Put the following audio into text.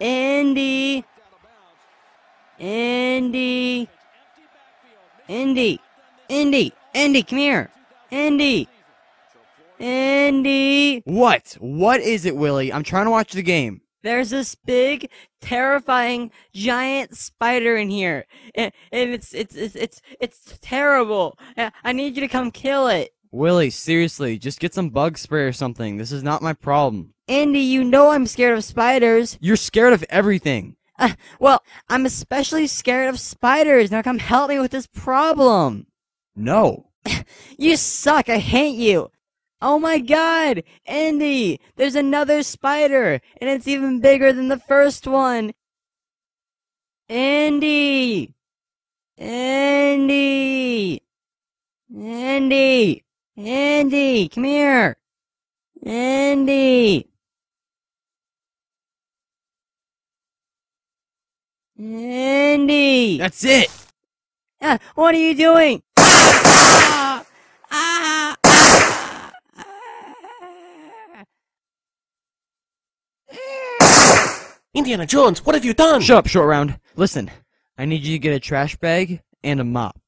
Indy. Indy. Indy. Indy. Indy, come here. Indy. Indy. What? What is it, Willie? I'm trying to watch the game. There's this big, terrifying, giant spider in here, and, it's, it's it's it's it's terrible. I need you to come kill it. Willie, seriously, just get some bug spray or something. This is not my problem. Andy, you know I'm scared of spiders. You're scared of everything. Uh, well, I'm especially scared of spiders. Now come help me with this problem. No. you suck. I hate you. Oh my god, Andy, there's another spider, and it's even bigger than the first one. Andy! Andy! Andy! Andy, come here. Andy. Andy. That's it. Uh, what are you doing? Indiana Jones, what have you done? Shut up, short round. Listen, I need you to get a trash bag and a mop.